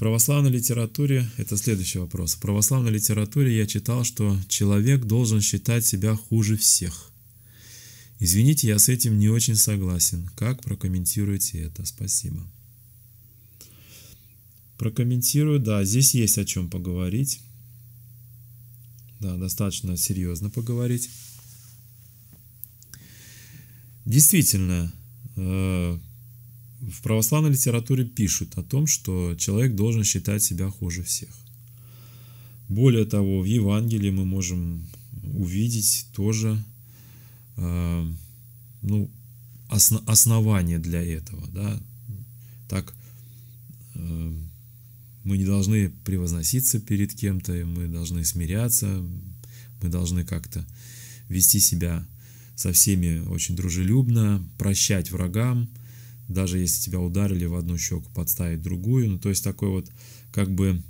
православной литературе, это следующий вопрос, в православной литературе я читал, что человек должен считать себя хуже всех. Извините, я с этим не очень согласен. Как прокомментируете это? Спасибо. Прокомментирую, да, здесь есть о чем поговорить. Да, достаточно серьезно поговорить. Действительно, э, в православной литературе пишут о том, что человек должен считать себя хуже всех. Более того, в Евангелии мы можем увидеть тоже э, ну, основание для этого. Да? Так э, мы не должны превозноситься перед кем-то, мы должны смиряться, мы должны как-то вести себя со всеми очень дружелюбно, прощать врагам – даже если тебя ударили в одну щеку, подставить другую. Ну, то есть такой вот как бы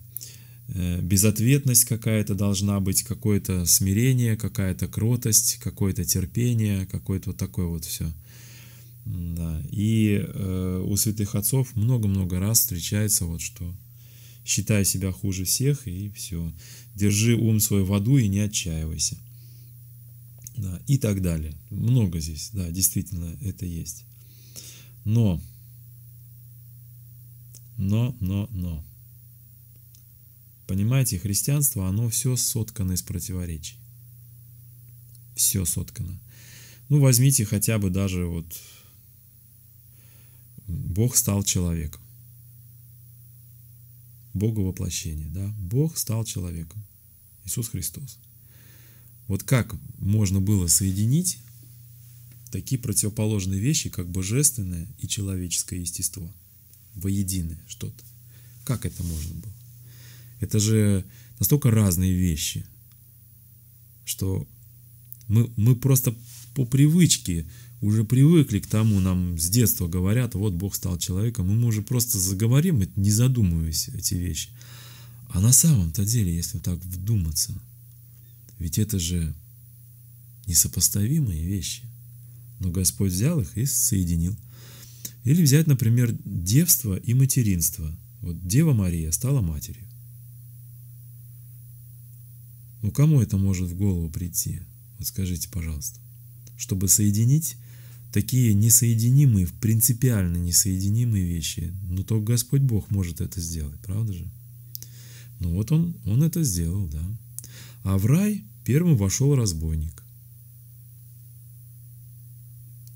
э, безответность какая-то должна быть, какое-то смирение, какая-то кротость, какое-то терпение, какое-то вот такое вот все. Да. И э, у святых отцов много-много раз встречается вот что считай себя хуже всех и все. Держи ум свой в аду и не отчаивайся. Да, и так далее. Много здесь, да, действительно это есть. Но, но, но, но. Понимаете, христианство, оно все соткано из противоречий. Все соткано. Ну, возьмите хотя бы даже вот Бог стал человеком. Бога воплощение, да? Бог стал человеком. Иисус Христос. Вот как можно было соединить такие противоположные вещи, как божественное и человеческое естество, воединое что-то. Как это можно было? Это же настолько разные вещи, что мы, мы просто по привычке уже привыкли к тому, нам с детства говорят, вот Бог стал человеком, мы уже просто заговорим, не задумываясь эти вещи. А на самом-то деле, если так вдуматься, ведь это же несопоставимые вещи но Господь взял их и соединил. Или взять, например, девство и материнство. Вот Дева Мария стала матерью. Ну кому это может в голову прийти? Вот скажите, пожалуйста. Чтобы соединить такие несоединимые, принципиально несоединимые вещи, ну только Господь Бог может это сделать, правда же? Ну вот он, он это сделал, да. А в рай первым вошел разбойник.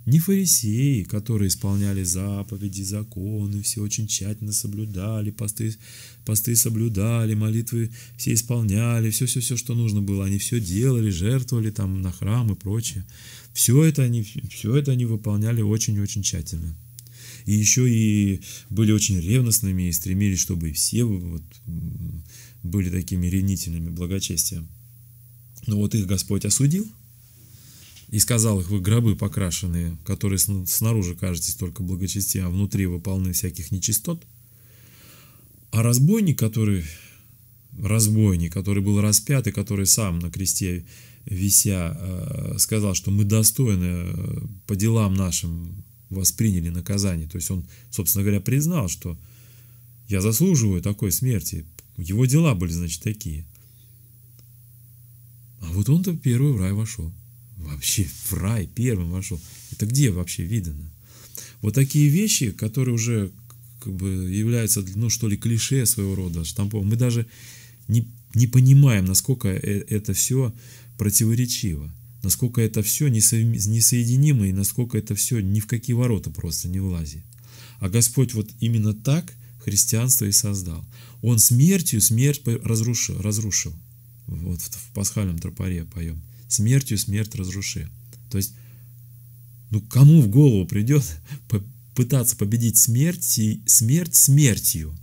Не фарисеи, которые исполняли заповеди, законы, все очень тщательно соблюдали, посты, посты соблюдали, молитвы все исполняли, все-все-все, что нужно было. Они все делали, жертвовали там на храм и прочее. Все это они, все это они выполняли очень-очень тщательно. И еще и были очень ревностными и стремились, чтобы все вот, были такими ревнителями благочестия. Но вот их Господь осудил – и сказал их, вы гробы покрашенные, которые снаружи кажетесь только благочестия, а внутри вы полны всяких нечистот. А разбойник, который, разбойник, который был распят и который сам на кресте вися э, сказал, что мы достойны э, по делам нашим восприняли наказание. То есть он, собственно говоря, признал, что я заслуживаю такой смерти. Его дела были, значит, такие. А вот он-то первый в рай вошел вообще в рай первым вошел. Это где вообще видано? Вот такие вещи, которые уже как бы являются, ну что ли, клише своего рода, штамповым, мы даже не, не понимаем, насколько э, это все противоречиво, насколько это все несоединимо и насколько это все ни в какие ворота просто не влазит. А Господь вот именно так христианство и создал. Он смертью смерть разрушил. разрушил. Вот в пасхальном тропаре поем смертью смерть разруши. То есть, ну кому в голову придет пытаться победить смерть, и смерть смертью?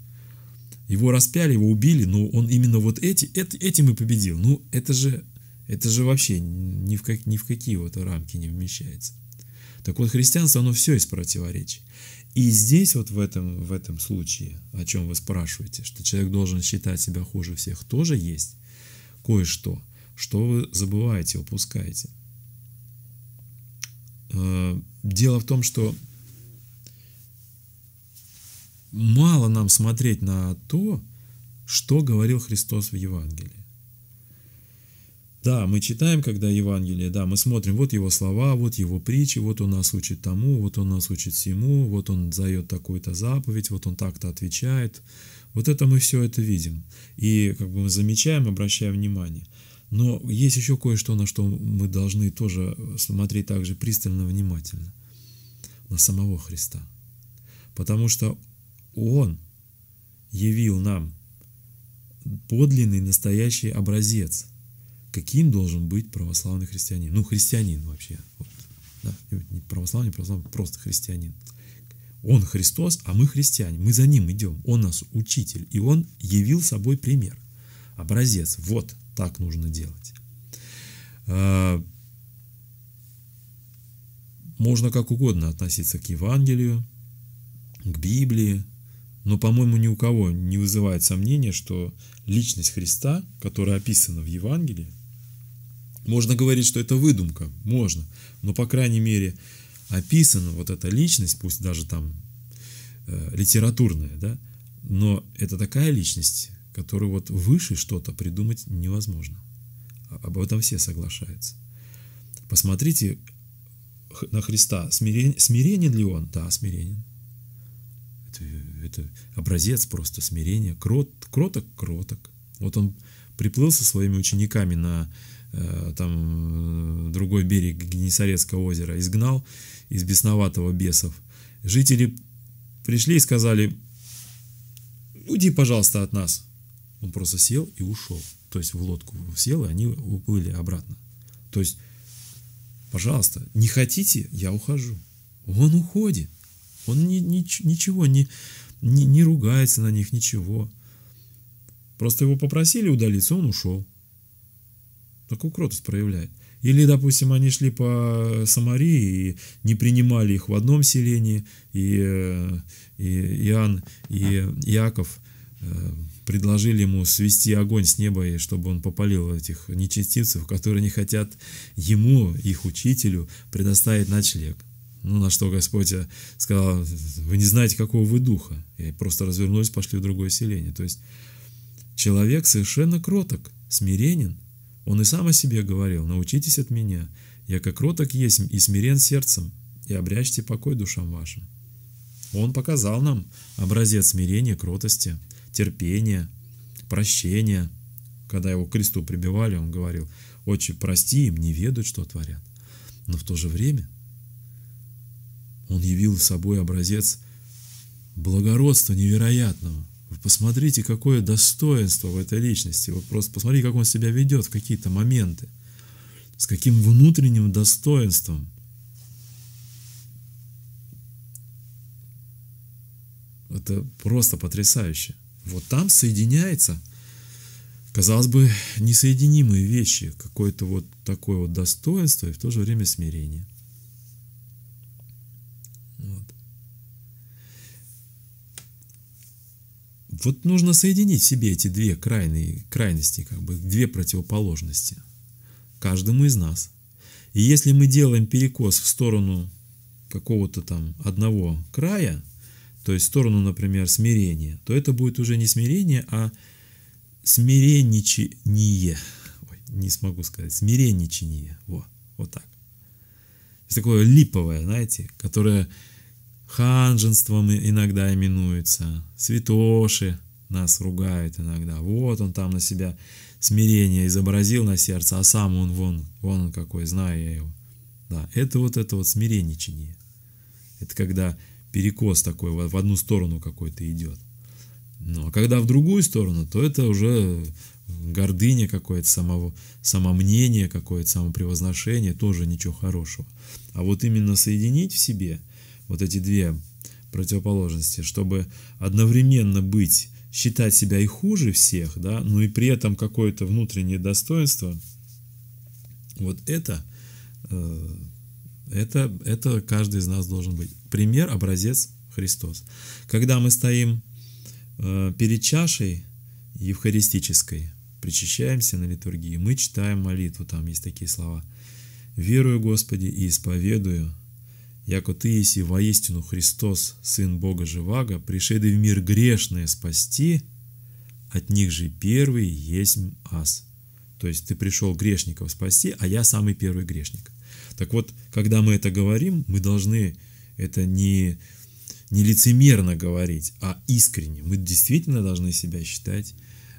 Его распяли, его убили, но он именно вот эти, это, этим и победил. Ну, это же, это же вообще ни в, как, ни в какие вот рамки не вмещается. Так вот, христианство, оно все из противоречий. И здесь вот в этом, в этом случае, о чем вы спрашиваете, что человек должен считать себя хуже всех, тоже есть кое-что – что вы забываете, упускаете? Э, дело в том, что мало нам смотреть на то, что говорил Христос в Евангелии. Да, мы читаем, когда Евангелие, да, мы смотрим, вот его слова, вот его притчи, вот он нас учит тому, вот он нас учит всему, вот он дает такую-то заповедь, вот он так-то отвечает. Вот это мы все это видим. И как бы мы замечаем, обращаем внимание – но есть еще кое-что, на что мы должны тоже смотреть также пристально, внимательно. На самого Христа. Потому что Он явил нам подлинный, настоящий образец, каким должен быть православный христианин. Ну, христианин вообще. Вот, да? Не православный, православный, просто христианин. Он Христос, а мы христиане. Мы за Ним идем. Он нас учитель. И Он явил собой пример. Образец. Вот так нужно делать. А, можно как угодно относиться к Евангелию, к Библии, но, по-моему, ни у кого не вызывает сомнения, что личность Христа, которая описана в Евангелии, можно говорить, что это выдумка, можно, но, по крайней мере, описана вот эта личность, пусть даже там э, литературная, да, но это такая личность, который вот выше что-то придумать невозможно. А, об этом все соглашаются. Посмотрите на Христа. Смирен, смиренен ли он? Да, смиренен. Это, это образец просто смирения. Крот, кроток, кроток. Вот он приплыл со своими учениками на э, там другой берег Генесарецкого озера, изгнал из бесноватого бесов. Жители пришли и сказали, уйди, пожалуйста, от нас. Он просто сел и ушел. То есть в лодку сел, и они уплыли обратно. То есть, пожалуйста, не хотите, я ухожу. Он уходит. Он ни, ни, ничего не, не, не ругается на них, ничего. Просто его попросили удалиться, он ушел. Такую кротость проявляет. Или, допустим, они шли по Самарии и не принимали их в одном селении, и, э, и Иоанн, и Иаков – Э, предложили ему свести огонь с неба, и чтобы он попалил этих нечестивцев, которые не хотят ему, их учителю, предоставить ночлег. Ну, на что Господь э, сказал, вы не знаете, какого вы духа. И просто развернулись, пошли в другое селение. То есть человек совершенно кроток, смиренен. Он и сам о себе говорил, научитесь от меня. Я как кроток есть и смирен сердцем, и обрящите покой душам вашим. Он показал нам образец смирения, кротости терпения, прощения. Когда его к кресту прибивали, он говорил, «Отче, прости им, не ведают, что творят». Но в то же время он явил собой образец благородства невероятного. Вы посмотрите, какое достоинство в этой личности. Вы просто посмотрите, как он себя ведет в какие-то моменты. С каким внутренним достоинством. Это просто потрясающе. Вот там соединяется, казалось бы, несоединимые вещи, какое-то вот такое вот достоинство и в то же время смирение. Вот, вот нужно соединить в себе эти две крайние крайности, как бы две противоположности, каждому из нас. И если мы делаем перекос в сторону какого-то там одного края, то есть сторону, например, смирения, то это будет уже не смирение, а смиренничание. Ой, не смогу сказать, смиренничание. Вот, вот так. Есть такое липовое, знаете, которое ханженством иногда именуется, святоши нас ругают иногда. Вот он там на себя смирение изобразил на сердце, а сам он вон, вон он какой, знаю я его. Да, это вот это вот смиренничание. Это когда перекос такой в одну сторону какой-то идет. но ну, а когда в другую сторону, то это уже гордыня какое-то, самого, самомнение какое-то, самопревозношение, тоже ничего хорошего. А вот именно соединить в себе вот эти две противоположности, чтобы одновременно быть, считать себя и хуже всех, да, но и при этом какое-то внутреннее достоинство, вот это э, это, это каждый из нас должен быть. Пример, образец Христос. Когда мы стоим э, перед чашей евхаристической, причащаемся на литургии, мы читаем молитву, там есть такие слова. «Верую, Господи, и исповедую, яко Ты еси воистину Христос, Сын Бога Живаго, пришедый в мир грешное спасти, от них же первый есть ас». То есть ты пришел грешников спасти, а я самый первый грешник – так вот, когда мы это говорим, мы должны это не, не лицемерно говорить, а искренне. Мы действительно должны себя считать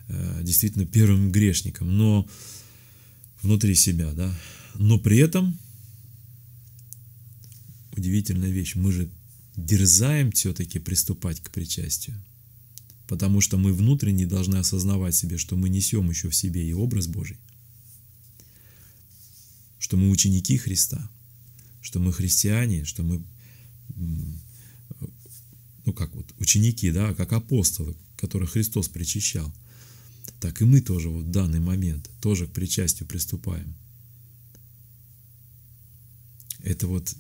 э, действительно первым грешником, но внутри себя, да. Но при этом удивительная вещь, мы же дерзаем все-таки приступать к причастию, потому что мы внутренне должны осознавать себе, что мы несем еще в себе и образ Божий что мы ученики Христа, что мы христиане, что мы, ну как вот, ученики, да, как апостолы, которых Христос причащал, так и мы тоже вот в данный момент тоже к причастию приступаем. Это вот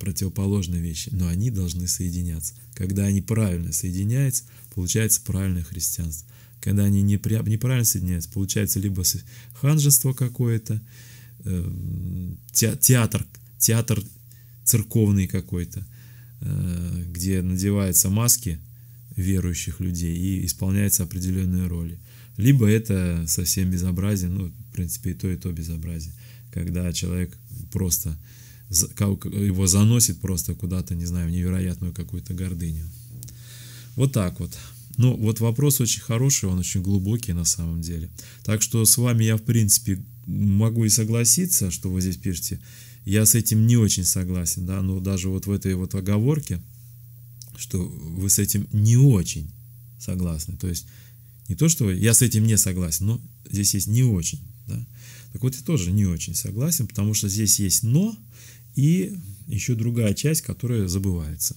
противоположные вещи, но они должны соединяться. Когда они правильно соединяются, получается правильное христианство. Когда они неправильно соединяются, получается либо ханжество какое-то, Эм, театр, театр церковный какой-то, э, где надеваются маски верующих людей и исполняются определенные роли. Либо это совсем безобразие, ну, в принципе, и то, и то безобразие, когда человек просто его заносит просто куда-то, не знаю, в невероятную какую-то гордыню. Вот так вот. Ну, вот вопрос очень хороший, он очень глубокий на самом деле. Так что с вами я, в принципе, могу и согласиться, что вы здесь пишете. Я с этим не очень согласен, да, но даже вот в этой вот оговорке, что вы с этим не очень согласны. То есть не то, что вы, я с этим не согласен, но здесь есть не очень, да. Так вот, я тоже не очень согласен, потому что здесь есть но и еще другая часть, которая забывается.